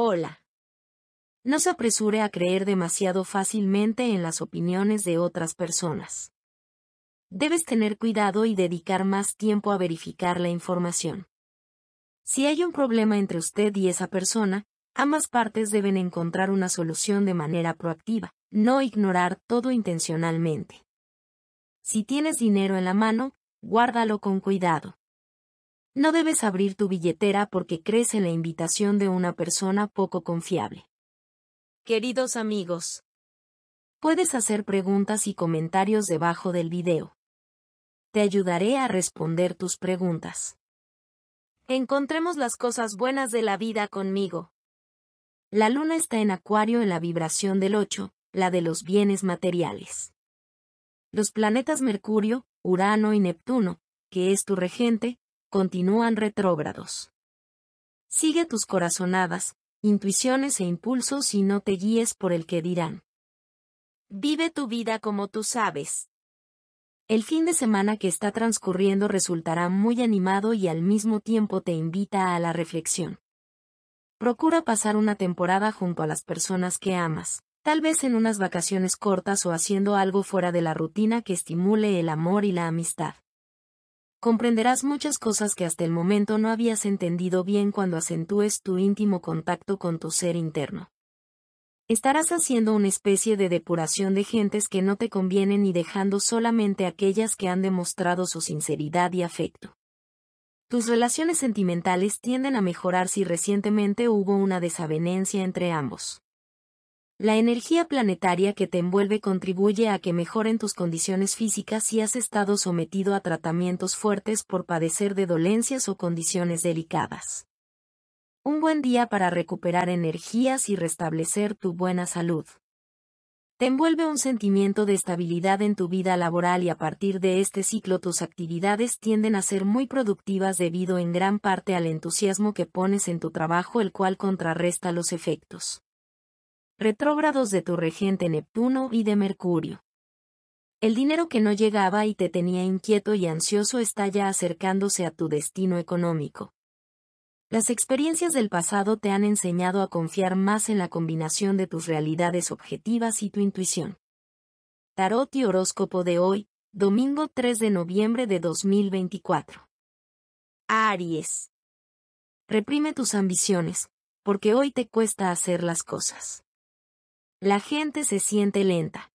Hola. No se apresure a creer demasiado fácilmente en las opiniones de otras personas. Debes tener cuidado y dedicar más tiempo a verificar la información. Si hay un problema entre usted y esa persona, ambas partes deben encontrar una solución de manera proactiva, no ignorar todo intencionalmente. Si tienes dinero en la mano, guárdalo con cuidado. No debes abrir tu billetera porque crees en la invitación de una persona poco confiable. Queridos amigos, puedes hacer preguntas y comentarios debajo del video. Te ayudaré a responder tus preguntas. Encontremos las cosas buenas de la vida conmigo. La luna está en acuario en la vibración del 8, la de los bienes materiales. Los planetas Mercurio, Urano y Neptuno, que es tu regente, continúan retrógrados. Sigue tus corazonadas, intuiciones e impulsos y no te guíes por el que dirán. Vive tu vida como tú sabes. El fin de semana que está transcurriendo resultará muy animado y al mismo tiempo te invita a la reflexión. Procura pasar una temporada junto a las personas que amas, tal vez en unas vacaciones cortas o haciendo algo fuera de la rutina que estimule el amor y la amistad comprenderás muchas cosas que hasta el momento no habías entendido bien cuando acentúes tu íntimo contacto con tu ser interno. Estarás haciendo una especie de depuración de gentes que no te convienen y dejando solamente aquellas que han demostrado su sinceridad y afecto. Tus relaciones sentimentales tienden a mejorar si recientemente hubo una desavenencia entre ambos. La energía planetaria que te envuelve contribuye a que mejoren tus condiciones físicas si has estado sometido a tratamientos fuertes por padecer de dolencias o condiciones delicadas. Un buen día para recuperar energías y restablecer tu buena salud. Te envuelve un sentimiento de estabilidad en tu vida laboral y a partir de este ciclo tus actividades tienden a ser muy productivas debido en gran parte al entusiasmo que pones en tu trabajo el cual contrarresta los efectos retrógrados de tu regente Neptuno y de Mercurio. El dinero que no llegaba y te tenía inquieto y ansioso está ya acercándose a tu destino económico. Las experiencias del pasado te han enseñado a confiar más en la combinación de tus realidades objetivas y tu intuición. Tarot y horóscopo de hoy, domingo 3 de noviembre de 2024. Aries. Reprime tus ambiciones, porque hoy te cuesta hacer las cosas. La gente se siente lenta.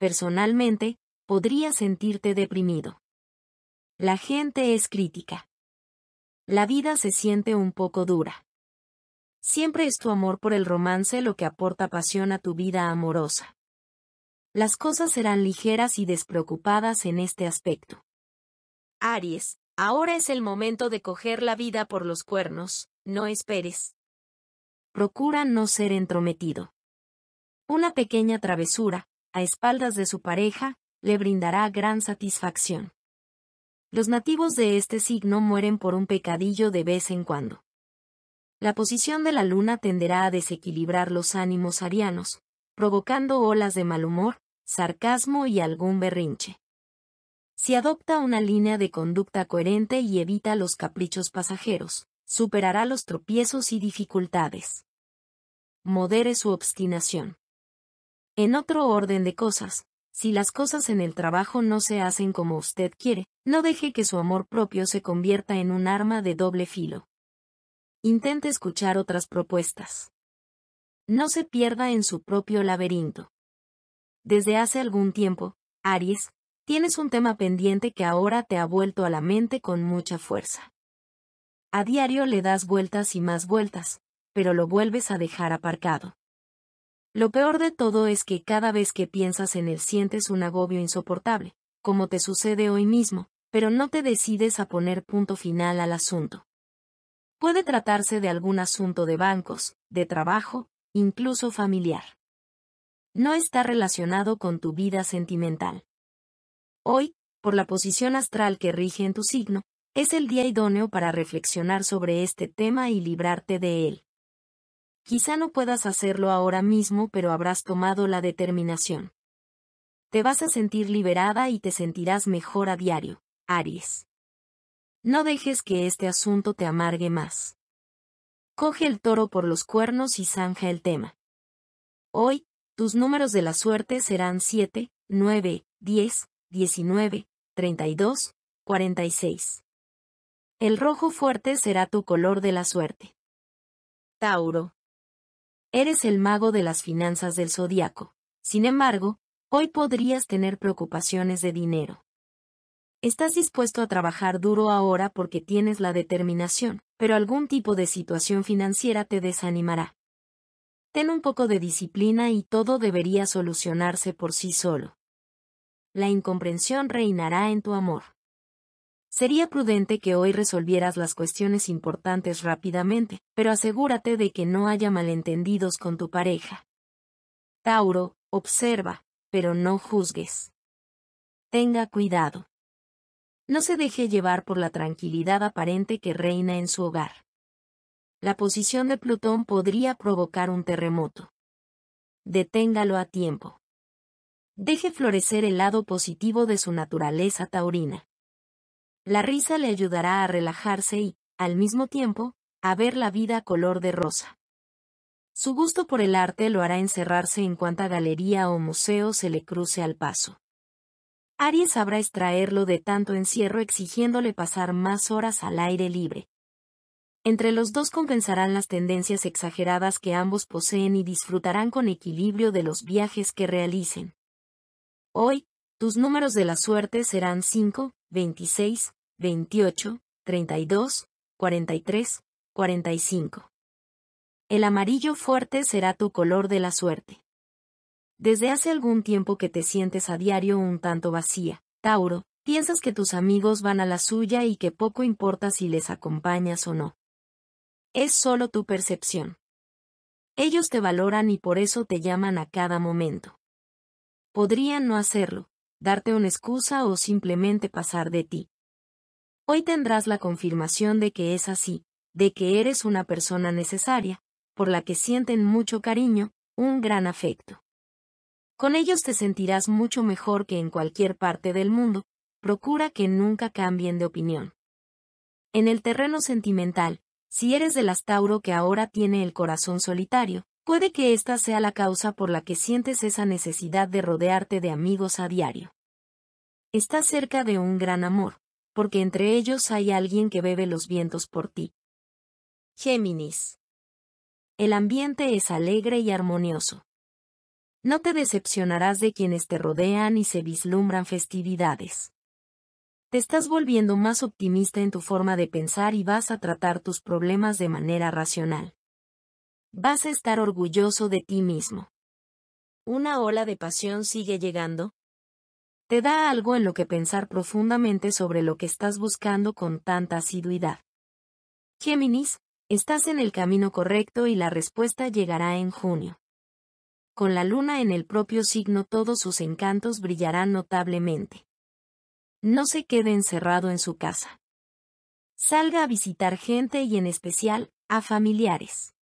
Personalmente, podría sentirte deprimido. La gente es crítica. La vida se siente un poco dura. Siempre es tu amor por el romance lo que aporta pasión a tu vida amorosa. Las cosas serán ligeras y despreocupadas en este aspecto. Aries, ahora es el momento de coger la vida por los cuernos, no esperes. Procura no ser entrometido. Una pequeña travesura, a espaldas de su pareja, le brindará gran satisfacción. Los nativos de este signo mueren por un pecadillo de vez en cuando. La posición de la luna tenderá a desequilibrar los ánimos arianos, provocando olas de mal humor, sarcasmo y algún berrinche. Si adopta una línea de conducta coherente y evita los caprichos pasajeros, superará los tropiezos y dificultades. Modere su obstinación. En otro orden de cosas, si las cosas en el trabajo no se hacen como usted quiere, no deje que su amor propio se convierta en un arma de doble filo. Intente escuchar otras propuestas. No se pierda en su propio laberinto. Desde hace algún tiempo, Aries, tienes un tema pendiente que ahora te ha vuelto a la mente con mucha fuerza. A diario le das vueltas y más vueltas, pero lo vuelves a dejar aparcado. Lo peor de todo es que cada vez que piensas en él sientes un agobio insoportable, como te sucede hoy mismo, pero no te decides a poner punto final al asunto. Puede tratarse de algún asunto de bancos, de trabajo, incluso familiar. No está relacionado con tu vida sentimental. Hoy, por la posición astral que rige en tu signo, es el día idóneo para reflexionar sobre este tema y librarte de él. Quizá no puedas hacerlo ahora mismo, pero habrás tomado la determinación. Te vas a sentir liberada y te sentirás mejor a diario, Aries. No dejes que este asunto te amargue más. Coge el toro por los cuernos y zanja el tema. Hoy, tus números de la suerte serán 7, 9, 10, 19, 32, 46. El rojo fuerte será tu color de la suerte. Tauro. Eres el mago de las finanzas del zodiaco. Sin embargo, hoy podrías tener preocupaciones de dinero. Estás dispuesto a trabajar duro ahora porque tienes la determinación, pero algún tipo de situación financiera te desanimará. Ten un poco de disciplina y todo debería solucionarse por sí solo. La incomprensión reinará en tu amor. Sería prudente que hoy resolvieras las cuestiones importantes rápidamente, pero asegúrate de que no haya malentendidos con tu pareja. Tauro, observa, pero no juzgues. Tenga cuidado. No se deje llevar por la tranquilidad aparente que reina en su hogar. La posición de Plutón podría provocar un terremoto. Deténgalo a tiempo. Deje florecer el lado positivo de su naturaleza taurina. La risa le ayudará a relajarse y, al mismo tiempo, a ver la vida color de rosa. Su gusto por el arte lo hará encerrarse en cuanta galería o museo se le cruce al paso. Aries sabrá extraerlo de tanto encierro exigiéndole pasar más horas al aire libre. Entre los dos compensarán las tendencias exageradas que ambos poseen y disfrutarán con equilibrio de los viajes que realicen. Hoy, tus números de la suerte serán 5, 26, 28, 32, 43, 45. El amarillo fuerte será tu color de la suerte. Desde hace algún tiempo que te sientes a diario un tanto vacía, Tauro, piensas que tus amigos van a la suya y que poco importa si les acompañas o no. Es solo tu percepción. Ellos te valoran y por eso te llaman a cada momento. Podrían no hacerlo, darte una excusa o simplemente pasar de ti. Hoy tendrás la confirmación de que es así, de que eres una persona necesaria, por la que sienten mucho cariño, un gran afecto. Con ellos te sentirás mucho mejor que en cualquier parte del mundo, procura que nunca cambien de opinión. En el terreno sentimental, si eres del astauro que ahora tiene el corazón solitario, Puede que esta sea la causa por la que sientes esa necesidad de rodearte de amigos a diario. Estás cerca de un gran amor, porque entre ellos hay alguien que bebe los vientos por ti. Géminis. El ambiente es alegre y armonioso. No te decepcionarás de quienes te rodean y se vislumbran festividades. Te estás volviendo más optimista en tu forma de pensar y vas a tratar tus problemas de manera racional. Vas a estar orgulloso de ti mismo. Una ola de pasión sigue llegando. Te da algo en lo que pensar profundamente sobre lo que estás buscando con tanta asiduidad. Géminis, estás en el camino correcto y la respuesta llegará en junio. Con la luna en el propio signo todos sus encantos brillarán notablemente. No se quede encerrado en su casa. Salga a visitar gente y en especial, a familiares.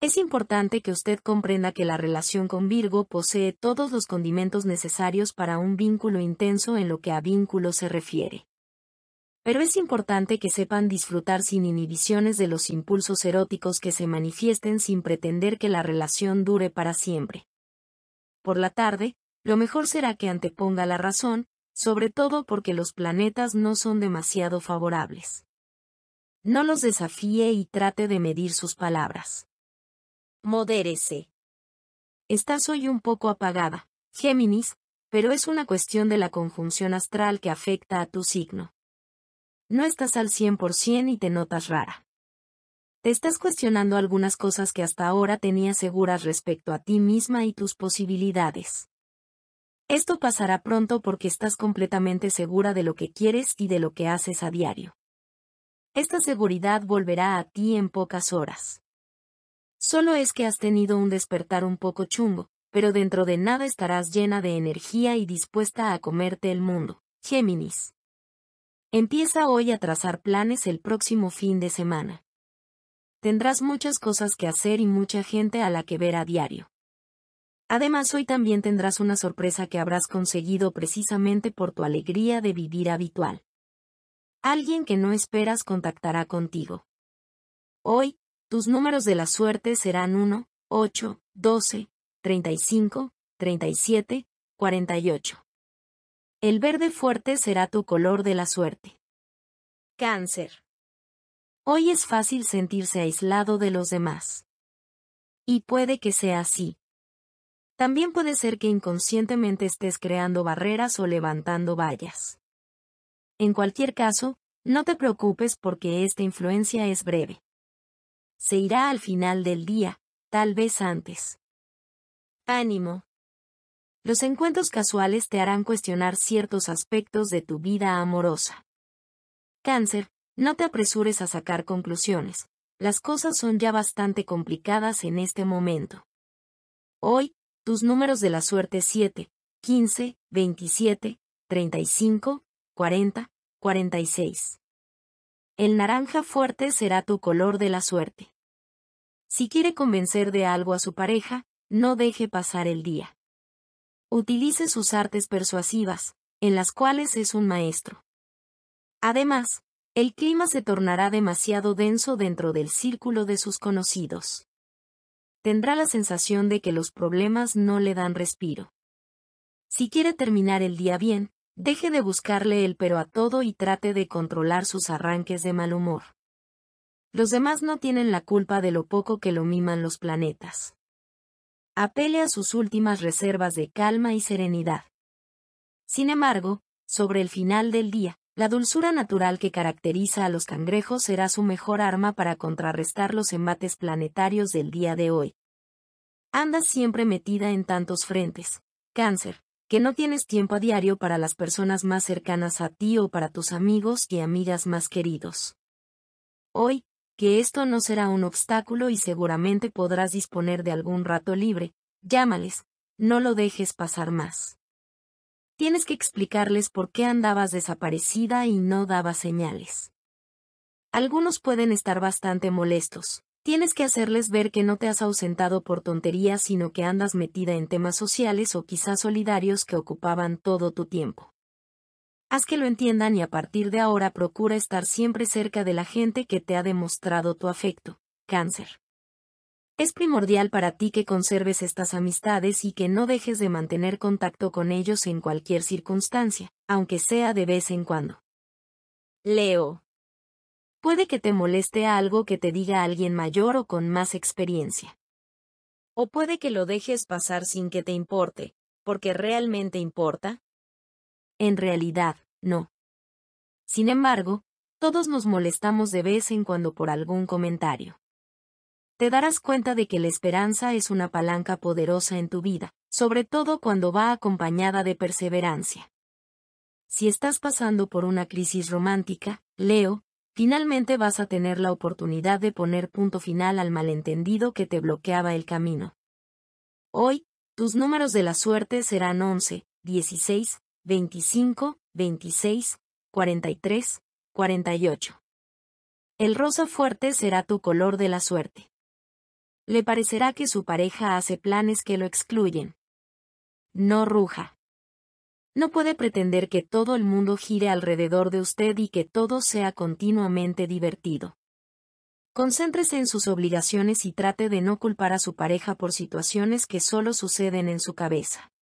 Es importante que usted comprenda que la relación con Virgo posee todos los condimentos necesarios para un vínculo intenso en lo que a vínculo se refiere. Pero es importante que sepan disfrutar sin inhibiciones de los impulsos eróticos que se manifiesten sin pretender que la relación dure para siempre. Por la tarde, lo mejor será que anteponga la razón, sobre todo porque los planetas no son demasiado favorables. No los desafíe y trate de medir sus palabras. Modérese. Estás hoy un poco apagada, Géminis, pero es una cuestión de la conjunción astral que afecta a tu signo. No estás al 100% y te notas rara. Te estás cuestionando algunas cosas que hasta ahora tenías seguras respecto a ti misma y tus posibilidades. Esto pasará pronto porque estás completamente segura de lo que quieres y de lo que haces a diario. Esta seguridad volverá a ti en pocas horas. Solo es que has tenido un despertar un poco chungo, pero dentro de nada estarás llena de energía y dispuesta a comerte el mundo. Géminis. Empieza hoy a trazar planes el próximo fin de semana. Tendrás muchas cosas que hacer y mucha gente a la que ver a diario. Además, hoy también tendrás una sorpresa que habrás conseguido precisamente por tu alegría de vivir habitual. Alguien que no esperas contactará contigo. Hoy, tus números de la suerte serán 1, 8, 12, 35, 37, 48. El verde fuerte será tu color de la suerte. Cáncer. Hoy es fácil sentirse aislado de los demás. Y puede que sea así. También puede ser que inconscientemente estés creando barreras o levantando vallas. En cualquier caso, no te preocupes porque esta influencia es breve. Se irá al final del día, tal vez antes. Ánimo. Los encuentros casuales te harán cuestionar ciertos aspectos de tu vida amorosa. Cáncer, no te apresures a sacar conclusiones. Las cosas son ya bastante complicadas en este momento. Hoy, tus números de la suerte 7, 15, 27, 35, 40, 46. El naranja fuerte será tu color de la suerte. Si quiere convencer de algo a su pareja, no deje pasar el día. Utilice sus artes persuasivas, en las cuales es un maestro. Además, el clima se tornará demasiado denso dentro del círculo de sus conocidos. Tendrá la sensación de que los problemas no le dan respiro. Si quiere terminar el día bien, Deje de buscarle el pero a todo y trate de controlar sus arranques de mal humor. Los demás no tienen la culpa de lo poco que lo miman los planetas. Apele a sus últimas reservas de calma y serenidad. Sin embargo, sobre el final del día, la dulzura natural que caracteriza a los cangrejos será su mejor arma para contrarrestar los embates planetarios del día de hoy. Anda siempre metida en tantos frentes. Cáncer, que no tienes tiempo a diario para las personas más cercanas a ti o para tus amigos y amigas más queridos. Hoy, que esto no será un obstáculo y seguramente podrás disponer de algún rato libre, llámales, no lo dejes pasar más. Tienes que explicarles por qué andabas desaparecida y no dabas señales. Algunos pueden estar bastante molestos, Tienes que hacerles ver que no te has ausentado por tonterías, sino que andas metida en temas sociales o quizás solidarios que ocupaban todo tu tiempo. Haz que lo entiendan y a partir de ahora procura estar siempre cerca de la gente que te ha demostrado tu afecto. Cáncer. Es primordial para ti que conserves estas amistades y que no dejes de mantener contacto con ellos en cualquier circunstancia, aunque sea de vez en cuando. Leo. Puede que te moleste algo que te diga alguien mayor o con más experiencia. O puede que lo dejes pasar sin que te importe, porque realmente importa. En realidad, no. Sin embargo, todos nos molestamos de vez en cuando por algún comentario. Te darás cuenta de que la esperanza es una palanca poderosa en tu vida, sobre todo cuando va acompañada de perseverancia. Si estás pasando por una crisis romántica, Leo, finalmente vas a tener la oportunidad de poner punto final al malentendido que te bloqueaba el camino. Hoy, tus números de la suerte serán 11, 16, 25, 26, 43, 48. El rosa fuerte será tu color de la suerte. Le parecerá que su pareja hace planes que lo excluyen. No ruja. No puede pretender que todo el mundo gire alrededor de usted y que todo sea continuamente divertido. Concéntrese en sus obligaciones y trate de no culpar a su pareja por situaciones que solo suceden en su cabeza.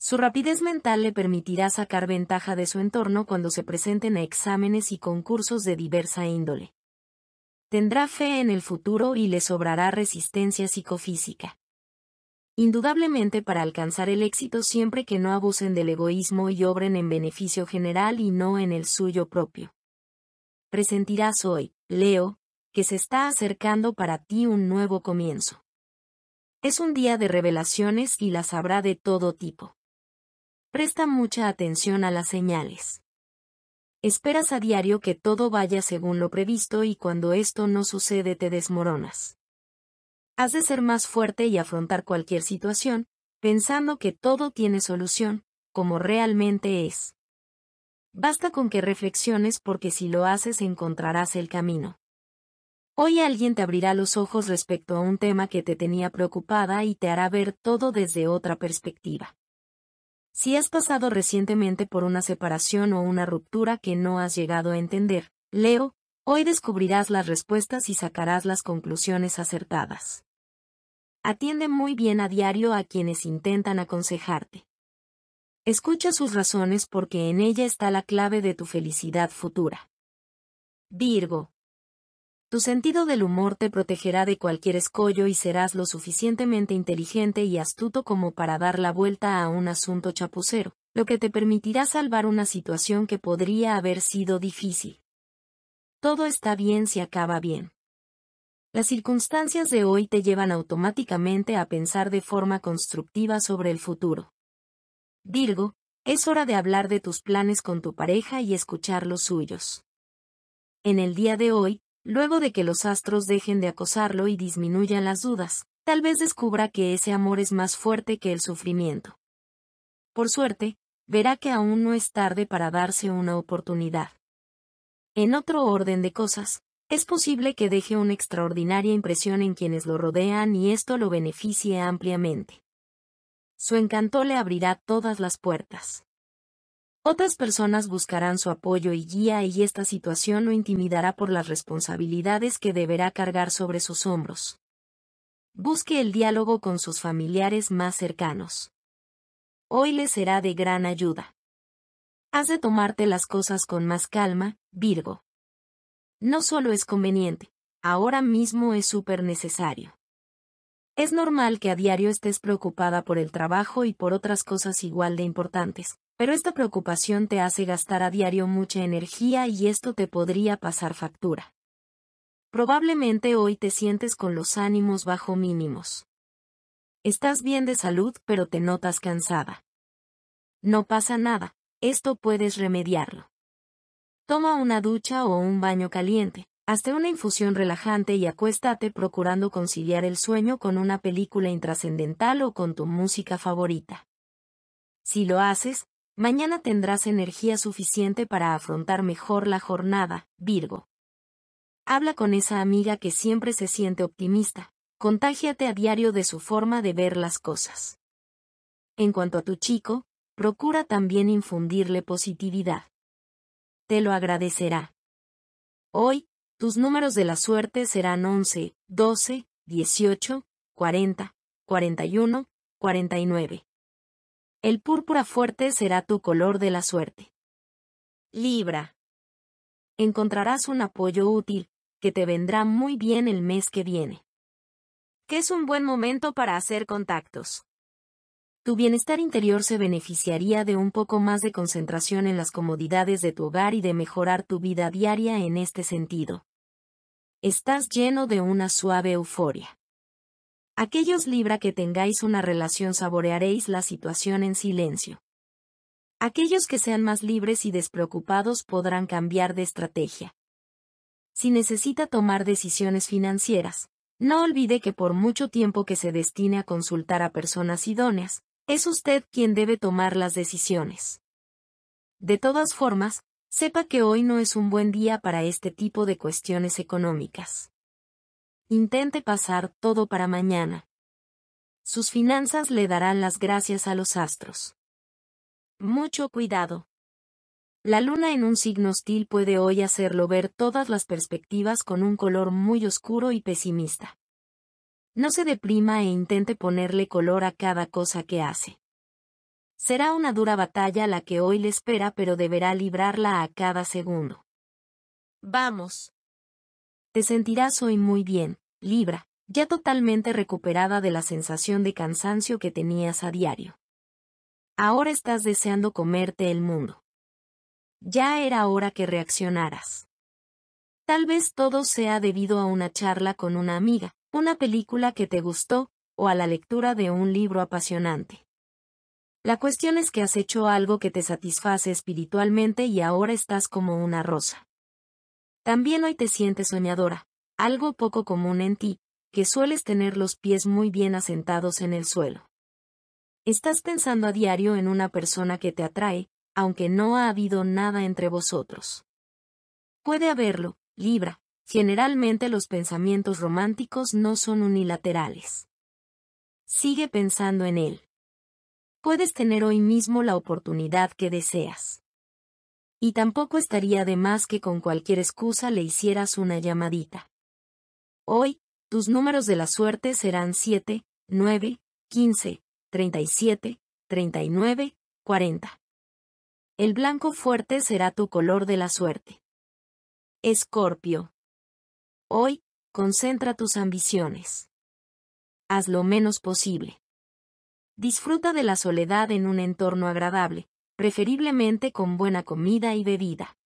Su rapidez mental le permitirá sacar ventaja de su entorno cuando se presenten a exámenes y concursos de diversa índole. Tendrá fe en el futuro y le sobrará resistencia psicofísica indudablemente para alcanzar el éxito siempre que no abusen del egoísmo y obren en beneficio general y no en el suyo propio. Presentirás hoy, Leo, que se está acercando para ti un nuevo comienzo. Es un día de revelaciones y las habrá de todo tipo. Presta mucha atención a las señales. Esperas a diario que todo vaya según lo previsto y cuando esto no sucede te desmoronas. Has de ser más fuerte y afrontar cualquier situación, pensando que todo tiene solución, como realmente es. Basta con que reflexiones porque si lo haces encontrarás el camino. Hoy alguien te abrirá los ojos respecto a un tema que te tenía preocupada y te hará ver todo desde otra perspectiva. Si has pasado recientemente por una separación o una ruptura que no has llegado a entender, Leo, Hoy descubrirás las respuestas y sacarás las conclusiones acertadas. Atiende muy bien a diario a quienes intentan aconsejarte. Escucha sus razones porque en ella está la clave de tu felicidad futura. Virgo. Tu sentido del humor te protegerá de cualquier escollo y serás lo suficientemente inteligente y astuto como para dar la vuelta a un asunto chapucero, lo que te permitirá salvar una situación que podría haber sido difícil. Todo está bien si acaba bien. Las circunstancias de hoy te llevan automáticamente a pensar de forma constructiva sobre el futuro. Virgo, es hora de hablar de tus planes con tu pareja y escuchar los suyos. En el día de hoy, luego de que los astros dejen de acosarlo y disminuyan las dudas, tal vez descubra que ese amor es más fuerte que el sufrimiento. Por suerte, verá que aún no es tarde para darse una oportunidad. En otro orden de cosas, es posible que deje una extraordinaria impresión en quienes lo rodean y esto lo beneficie ampliamente. Su encanto le abrirá todas las puertas. Otras personas buscarán su apoyo y guía y esta situación lo intimidará por las responsabilidades que deberá cargar sobre sus hombros. Busque el diálogo con sus familiares más cercanos. Hoy le será de gran ayuda. Has de tomarte las cosas con más calma, Virgo. No solo es conveniente, ahora mismo es súper necesario. Es normal que a diario estés preocupada por el trabajo y por otras cosas igual de importantes, pero esta preocupación te hace gastar a diario mucha energía y esto te podría pasar factura. Probablemente hoy te sientes con los ánimos bajo mínimos. Estás bien de salud pero te notas cansada. No pasa nada, esto puedes remediarlo. Toma una ducha o un baño caliente, hazte una infusión relajante y acuéstate procurando conciliar el sueño con una película intrascendental o con tu música favorita. Si lo haces, mañana tendrás energía suficiente para afrontar mejor la jornada, Virgo. Habla con esa amiga que siempre se siente optimista, contágiate a diario de su forma de ver las cosas. En cuanto a tu chico, procura también infundirle positividad. Te lo agradecerá. Hoy, tus números de la suerte serán 11, 12, 18, 40, 41, 49. El púrpura fuerte será tu color de la suerte. Libra. Encontrarás un apoyo útil, que te vendrá muy bien el mes que viene. Que es un buen momento para hacer contactos tu bienestar interior se beneficiaría de un poco más de concentración en las comodidades de tu hogar y de mejorar tu vida diaria en este sentido. Estás lleno de una suave euforia. Aquellos Libra que tengáis una relación saborearéis la situación en silencio. Aquellos que sean más libres y despreocupados podrán cambiar de estrategia. Si necesita tomar decisiones financieras, no olvide que por mucho tiempo que se destine a consultar a personas idóneas, es usted quien debe tomar las decisiones. De todas formas, sepa que hoy no es un buen día para este tipo de cuestiones económicas. Intente pasar todo para mañana. Sus finanzas le darán las gracias a los astros. Mucho cuidado. La luna en un signo hostil puede hoy hacerlo ver todas las perspectivas con un color muy oscuro y pesimista. No se deprima e intente ponerle color a cada cosa que hace. Será una dura batalla la que hoy le espera, pero deberá librarla a cada segundo. Vamos. Te sentirás hoy muy bien, Libra, ya totalmente recuperada de la sensación de cansancio que tenías a diario. Ahora estás deseando comerte el mundo. Ya era hora que reaccionaras. Tal vez todo sea debido a una charla con una amiga, una película que te gustó, o a la lectura de un libro apasionante. La cuestión es que has hecho algo que te satisface espiritualmente y ahora estás como una rosa. También hoy te sientes soñadora, algo poco común en ti, que sueles tener los pies muy bien asentados en el suelo. Estás pensando a diario en una persona que te atrae, aunque no ha habido nada entre vosotros. Puede haberlo, Libra, Generalmente los pensamientos románticos no son unilaterales. Sigue pensando en él. Puedes tener hoy mismo la oportunidad que deseas. Y tampoco estaría de más que con cualquier excusa le hicieras una llamadita. Hoy, tus números de la suerte serán 7, 9, 15, 37, 39, 40. El blanco fuerte será tu color de la suerte. Escorpio. Hoy, concentra tus ambiciones. Haz lo menos posible. Disfruta de la soledad en un entorno agradable, preferiblemente con buena comida y bebida.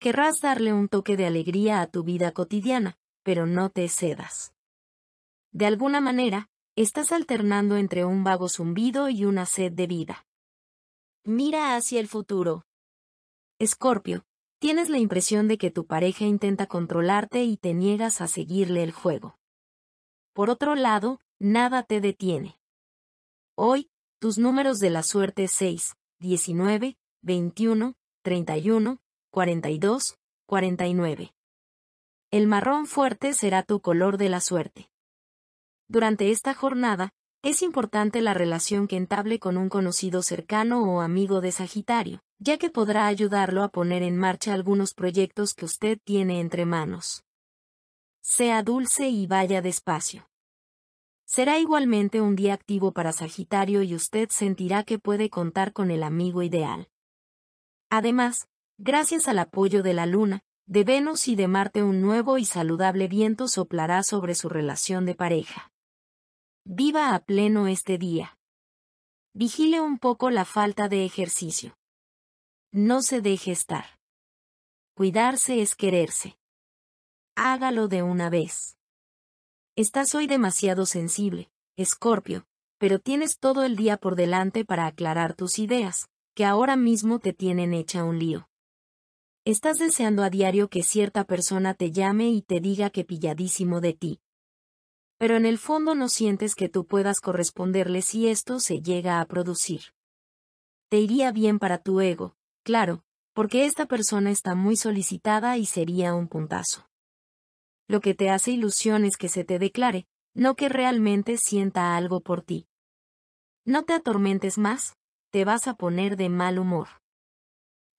Querrás darle un toque de alegría a tu vida cotidiana, pero no te cedas. De alguna manera, estás alternando entre un vago zumbido y una sed de vida. Mira hacia el futuro. Escorpio, Tienes la impresión de que tu pareja intenta controlarte y te niegas a seguirle el juego. Por otro lado, nada te detiene. Hoy, tus números de la suerte 6, 19, 21, 31, 42, 49. El marrón fuerte será tu color de la suerte. Durante esta jornada, es importante la relación que entable con un conocido cercano o amigo de Sagitario, ya que podrá ayudarlo a poner en marcha algunos proyectos que usted tiene entre manos. Sea dulce y vaya despacio. Será igualmente un día activo para Sagitario y usted sentirá que puede contar con el amigo ideal. Además, gracias al apoyo de la Luna, de Venus y de Marte un nuevo y saludable viento soplará sobre su relación de pareja. Viva a pleno este día. Vigile un poco la falta de ejercicio. No se deje estar. Cuidarse es quererse. Hágalo de una vez. Estás hoy demasiado sensible, Escorpio, pero tienes todo el día por delante para aclarar tus ideas, que ahora mismo te tienen hecha un lío. Estás deseando a diario que cierta persona te llame y te diga que pilladísimo de ti. Pero en el fondo no sientes que tú puedas corresponderle si esto se llega a producir. Te iría bien para tu ego, Claro, porque esta persona está muy solicitada y sería un puntazo. Lo que te hace ilusión es que se te declare, no que realmente sienta algo por ti. No te atormentes más, te vas a poner de mal humor.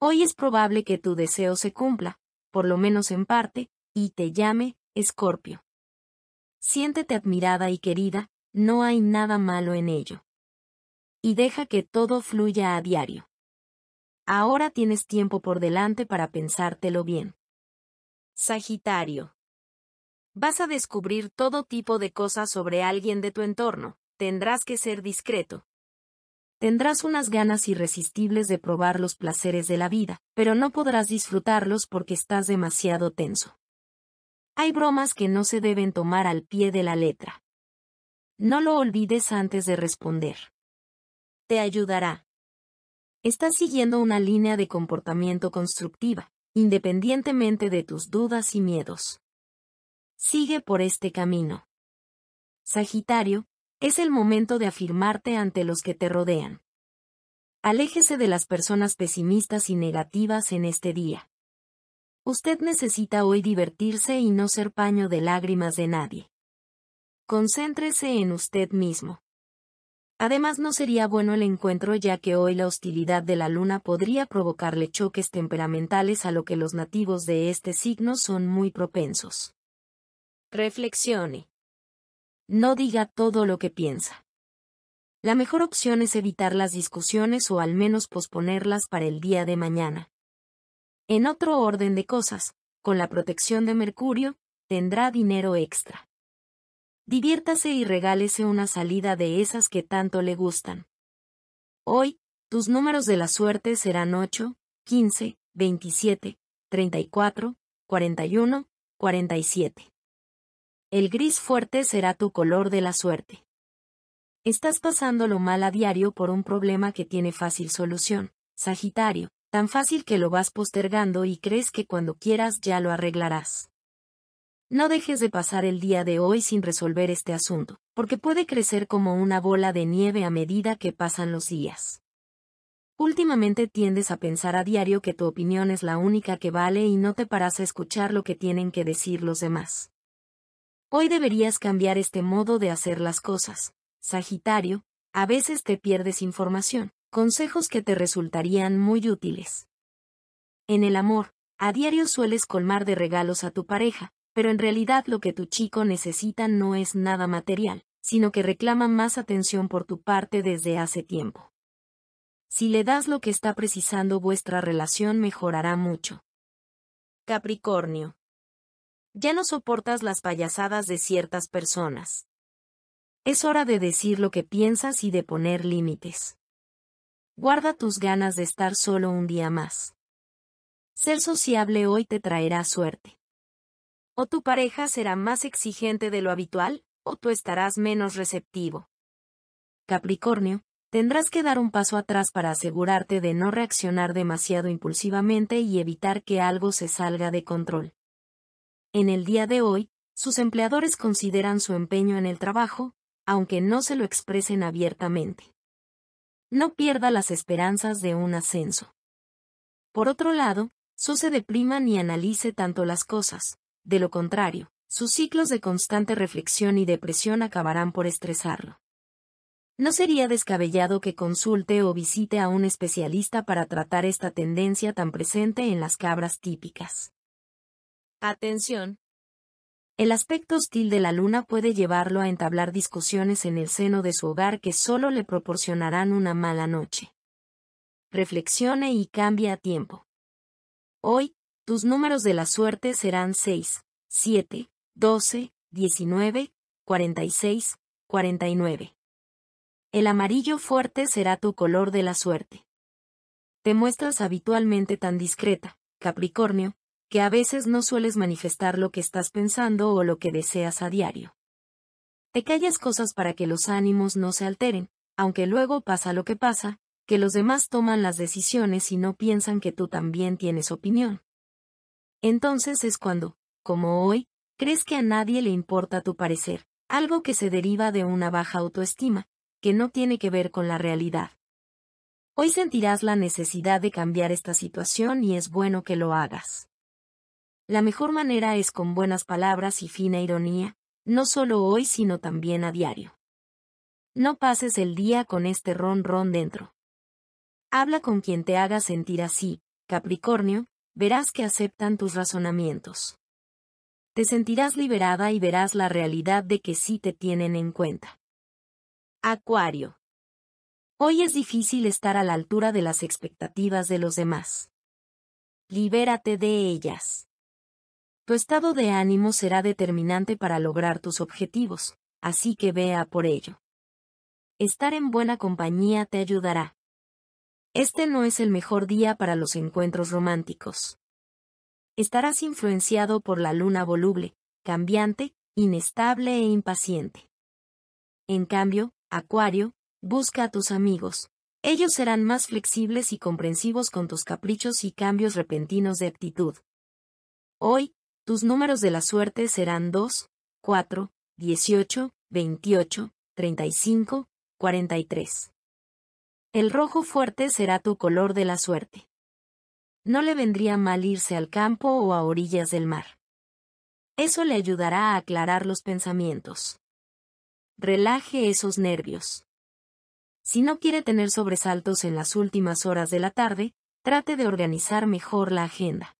Hoy es probable que tu deseo se cumpla, por lo menos en parte, y te llame Escorpio. Siéntete admirada y querida, no hay nada malo en ello. Y deja que todo fluya a diario. Ahora tienes tiempo por delante para pensártelo bien. Sagitario. Vas a descubrir todo tipo de cosas sobre alguien de tu entorno, tendrás que ser discreto. Tendrás unas ganas irresistibles de probar los placeres de la vida, pero no podrás disfrutarlos porque estás demasiado tenso. Hay bromas que no se deben tomar al pie de la letra. No lo olvides antes de responder. Te ayudará. Estás siguiendo una línea de comportamiento constructiva, independientemente de tus dudas y miedos. Sigue por este camino. Sagitario, es el momento de afirmarte ante los que te rodean. Aléjese de las personas pesimistas y negativas en este día. Usted necesita hoy divertirse y no ser paño de lágrimas de nadie. Concéntrese en usted mismo. Además no sería bueno el encuentro ya que hoy la hostilidad de la luna podría provocarle choques temperamentales a lo que los nativos de este signo son muy propensos. Reflexione. No diga todo lo que piensa. La mejor opción es evitar las discusiones o al menos posponerlas para el día de mañana. En otro orden de cosas, con la protección de Mercurio, tendrá dinero extra. Diviértase y regálese una salida de esas que tanto le gustan. Hoy, tus números de la suerte serán 8, 15, 27, 34, 41, 47. El gris fuerte será tu color de la suerte. Estás lo mal a diario por un problema que tiene fácil solución, Sagitario, tan fácil que lo vas postergando y crees que cuando quieras ya lo arreglarás. No dejes de pasar el día de hoy sin resolver este asunto, porque puede crecer como una bola de nieve a medida que pasan los días. Últimamente tiendes a pensar a diario que tu opinión es la única que vale y no te paras a escuchar lo que tienen que decir los demás. Hoy deberías cambiar este modo de hacer las cosas. Sagitario, a veces te pierdes información, consejos que te resultarían muy útiles. En el amor, a diario sueles colmar de regalos a tu pareja, pero en realidad lo que tu chico necesita no es nada material, sino que reclama más atención por tu parte desde hace tiempo. Si le das lo que está precisando vuestra relación mejorará mucho. Capricornio. Ya no soportas las payasadas de ciertas personas. Es hora de decir lo que piensas y de poner límites. Guarda tus ganas de estar solo un día más. Ser sociable hoy te traerá suerte. O tu pareja será más exigente de lo habitual, o tú estarás menos receptivo. Capricornio, tendrás que dar un paso atrás para asegurarte de no reaccionar demasiado impulsivamente y evitar que algo se salga de control. En el día de hoy, sus empleadores consideran su empeño en el trabajo, aunque no se lo expresen abiertamente. No pierda las esperanzas de un ascenso. Por otro lado, se deprima ni analice tanto las cosas, de lo contrario, sus ciclos de constante reflexión y depresión acabarán por estresarlo. No sería descabellado que consulte o visite a un especialista para tratar esta tendencia tan presente en las cabras típicas. Atención. El aspecto hostil de la luna puede llevarlo a entablar discusiones en el seno de su hogar que solo le proporcionarán una mala noche. Reflexione y cambie a tiempo. Hoy, tus números de la suerte serán 6, 7, 12, 19, 46, 49. El amarillo fuerte será tu color de la suerte. Te muestras habitualmente tan discreta, Capricornio, que a veces no sueles manifestar lo que estás pensando o lo que deseas a diario. Te callas cosas para que los ánimos no se alteren, aunque luego pasa lo que pasa, que los demás toman las decisiones y no piensan que tú también tienes opinión entonces es cuando, como hoy, crees que a nadie le importa tu parecer, algo que se deriva de una baja autoestima, que no tiene que ver con la realidad. Hoy sentirás la necesidad de cambiar esta situación y es bueno que lo hagas. La mejor manera es con buenas palabras y fina ironía, no solo hoy sino también a diario. No pases el día con este ron ron dentro. Habla con quien te haga sentir así, Capricornio, verás que aceptan tus razonamientos. Te sentirás liberada y verás la realidad de que sí te tienen en cuenta. Acuario. Hoy es difícil estar a la altura de las expectativas de los demás. Libérate de ellas. Tu estado de ánimo será determinante para lograr tus objetivos, así que vea por ello. Estar en buena compañía te ayudará. Este no es el mejor día para los encuentros románticos. Estarás influenciado por la luna voluble, cambiante, inestable e impaciente. En cambio, Acuario, busca a tus amigos. Ellos serán más flexibles y comprensivos con tus caprichos y cambios repentinos de actitud. Hoy, tus números de la suerte serán 2, 4, 18, 28, 35, 43. El rojo fuerte será tu color de la suerte. No le vendría mal irse al campo o a orillas del mar. Eso le ayudará a aclarar los pensamientos. Relaje esos nervios. Si no quiere tener sobresaltos en las últimas horas de la tarde, trate de organizar mejor la agenda.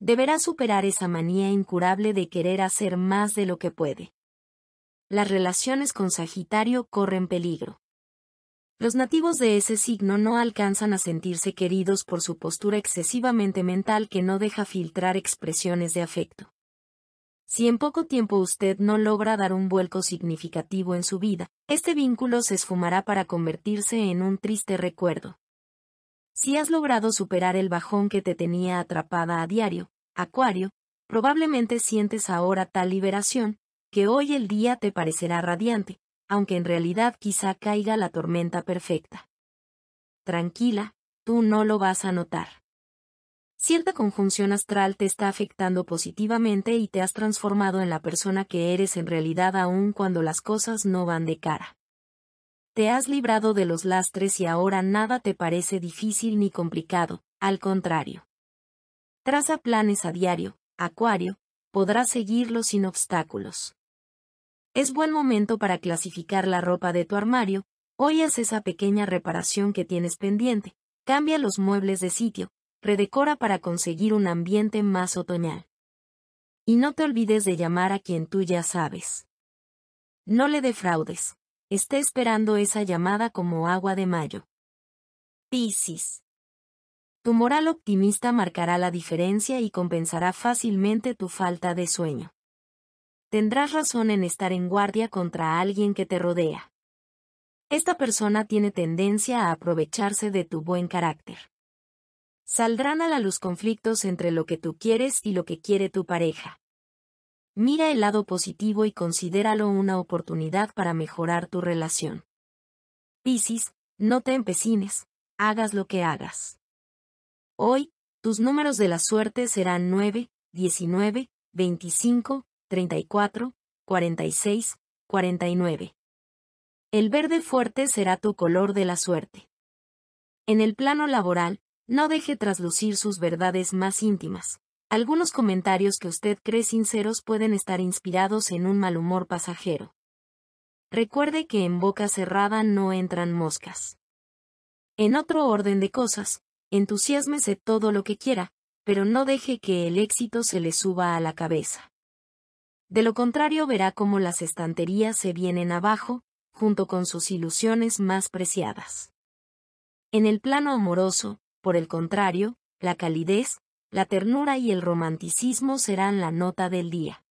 Deberá superar esa manía incurable de querer hacer más de lo que puede. Las relaciones con Sagitario corren peligro. Los nativos de ese signo no alcanzan a sentirse queridos por su postura excesivamente mental que no deja filtrar expresiones de afecto. Si en poco tiempo usted no logra dar un vuelco significativo en su vida, este vínculo se esfumará para convertirse en un triste recuerdo. Si has logrado superar el bajón que te tenía atrapada a diario, Acuario, probablemente sientes ahora tal liberación, que hoy el día te parecerá radiante, aunque en realidad quizá caiga la tormenta perfecta. Tranquila, tú no lo vas a notar. Cierta conjunción astral te está afectando positivamente y te has transformado en la persona que eres en realidad aun cuando las cosas no van de cara. Te has librado de los lastres y ahora nada te parece difícil ni complicado, al contrario. Traza planes a diario, Acuario, podrás seguirlo sin obstáculos. Es buen momento para clasificar la ropa de tu armario, hoy haz esa pequeña reparación que tienes pendiente, cambia los muebles de sitio, redecora para conseguir un ambiente más otoñal. Y no te olvides de llamar a quien tú ya sabes. No le defraudes. Esté esperando esa llamada como agua de mayo. Piscis. Tu moral optimista marcará la diferencia y compensará fácilmente tu falta de sueño tendrás razón en estar en guardia contra alguien que te rodea. Esta persona tiene tendencia a aprovecharse de tu buen carácter. Saldrán a la luz conflictos entre lo que tú quieres y lo que quiere tu pareja. Mira el lado positivo y considéralo una oportunidad para mejorar tu relación. Piscis, no te empecines, hagas lo que hagas. Hoy, tus números de la suerte serán 9, 19, 25, 34, 46, 49. El verde fuerte será tu color de la suerte. En el plano laboral, no deje traslucir sus verdades más íntimas. Algunos comentarios que usted cree sinceros pueden estar inspirados en un mal humor pasajero. Recuerde que en boca cerrada no entran moscas. En otro orden de cosas, entusiasmese todo lo que quiera, pero no deje que el éxito se le suba a la cabeza. De lo contrario verá cómo las estanterías se vienen abajo, junto con sus ilusiones más preciadas. En el plano amoroso, por el contrario, la calidez, la ternura y el romanticismo serán la nota del día.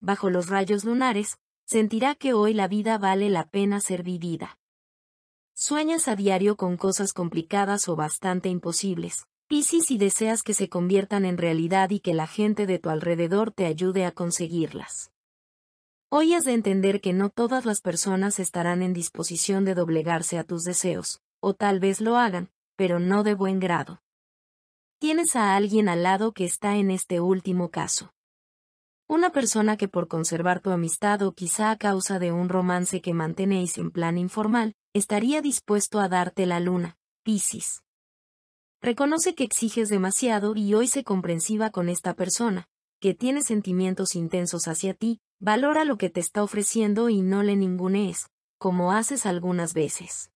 Bajo los rayos lunares, sentirá que hoy la vida vale la pena ser vivida. Sueñas a diario con cosas complicadas o bastante imposibles, Piscis y deseas que se conviertan en realidad y que la gente de tu alrededor te ayude a conseguirlas. Hoy has de entender que no todas las personas estarán en disposición de doblegarse a tus deseos, o tal vez lo hagan, pero no de buen grado. Tienes a alguien al lado que está en este último caso. Una persona que por conservar tu amistad o quizá a causa de un romance que mantenéis en plan informal, estaría dispuesto a darte la luna, Piscis. Reconoce que exiges demasiado y hoy sé comprensiva con esta persona, que tiene sentimientos intensos hacia ti, valora lo que te está ofreciendo y no le ningunees, como haces algunas veces.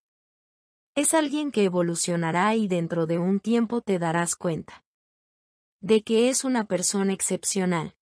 Es alguien que evolucionará y dentro de un tiempo te darás cuenta de que es una persona excepcional.